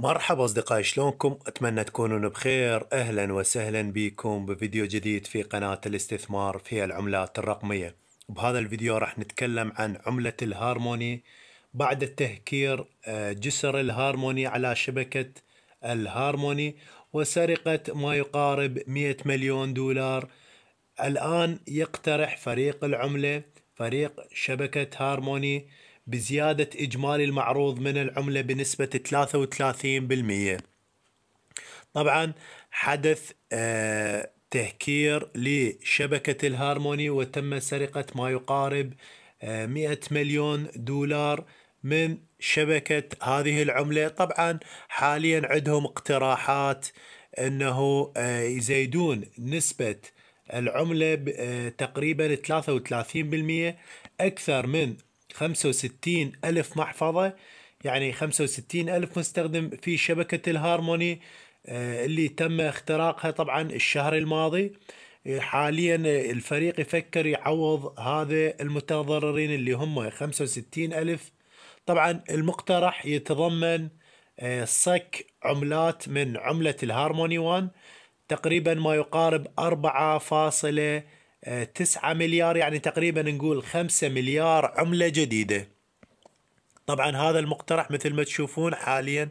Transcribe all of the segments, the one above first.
مرحبا أصدقائي شلونكم؟ أتمنى تكونون بخير أهلا وسهلا بكم بفيديو جديد في قناة الاستثمار في العملات الرقمية بهذا الفيديو راح نتكلم عن عملة الهارموني بعد التهكير آه، جسر الهارموني على شبكة الهارموني وسرقة ما يقارب 100 مليون دولار الآن يقترح فريق العملة فريق شبكة هارموني بزيادة إجمالي المعروض من العملة بنسبة 33% طبعا حدث آه، تهكير لشبكة الهارموني وتم سرقة ما يقارب 100 آه، مليون دولار من شبكة هذه العملة طبعا حاليا عندهم اقتراحات انه آه، يزيدون نسبة العملة تقريبا 33% اكثر من 65 ألف محفظة يعني 65 ألف مستخدم في شبكة الهارموني آه، اللي تم اختراقها طبعا الشهر الماضي حاليا الفريق يفكر يعوض هذا المتضررين اللي هم 65 ألف طبعا المقترح يتضمن آه، صك عملات من عملة الهارموني 1 تقريبا ما يقارب 4.1 9 مليار يعني تقريبا نقول 5 مليار عملة جديدة طبعا هذا المقترح مثل ما تشوفون حاليا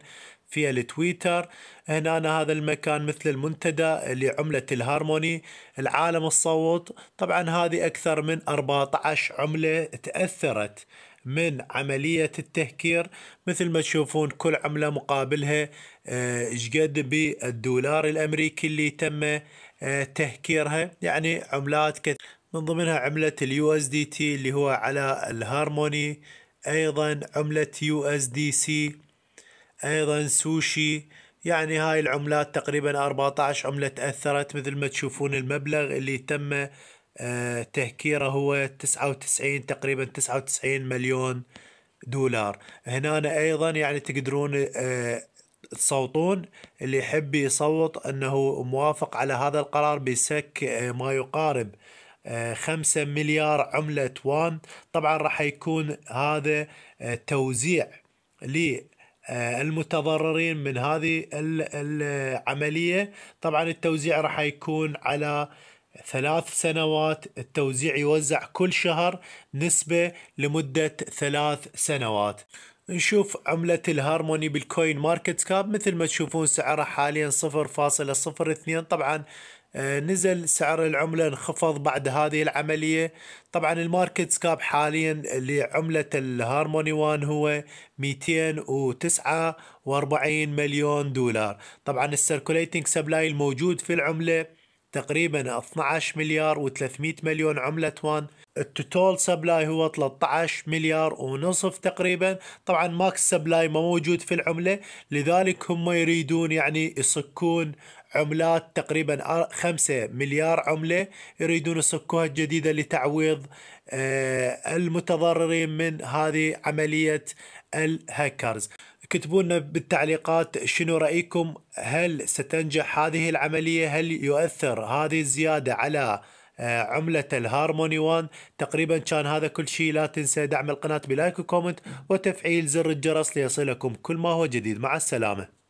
في التويتر هنا أنا هذا المكان مثل المنتدى لعملة الهارموني العالم الصوت طبعا هذه أكثر من 14 عملة تأثرت من عملية التهكير مثل ما تشوفون كل عملة مقابلها آه، ايش بالدولار الأمريكي اللي تم آه، تهكيرها يعني عملات كثيرة من ضمنها عملة اليو اس دي تي اللي هو على الهارموني ايضا عملة يو اس دي سي ايضا سوشي يعني هاي العملات تقريبا 14 عملة تأثرت مثل ما تشوفون المبلغ اللي تم آه، تهكيره هو 99 تقريبا 99 مليون دولار هنا أيضا يعني تقدرون آه، تصوتون اللي يحب يصوت انه موافق على هذا القرار بسك آه، ما يقارب آه، خمسة مليار عملة وان طبعا راح يكون هذا آه، توزيع للمتضررين من هذه العملية طبعا التوزيع راح يكون على ثلاث سنوات التوزيع يوزع كل شهر نسبة لمدة ثلاث سنوات نشوف عملة الهارموني بالكوين ماركت كاب مثل ما تشوفون سعرها حاليا 0.02 طبعا آه، نزل سعر العملة انخفض بعد هذه العملية طبعا الماركت كاب حاليا لعملة الهارموني وان هو 249 مليون دولار طبعا السيركوليتنج سبلاي الموجود في العملة تقريبا 12 مليار و300 مليون عملة وان التوتال سبلاي هو 13 مليار ونصف تقريبا طبعا ماكس سبلاي ما موجود في العملة لذلك هم يريدون يعني يصكون عملات تقريبا 5 مليار عملة يريدون يصكوها الجديدة لتعويض آه، المتضررين من هذه عملية الهاكرز كتبوا لنا بالتعليقات شنو رايكم هل ستنجح هذه العمليه هل يؤثر هذه الزياده على آه، عملة الهارموني وان تقريبا كان هذا كل شيء لا تنسى دعم القناة بلايك وكومنت وتفعيل زر الجرس ليصلكم كل ما هو جديد مع السلامة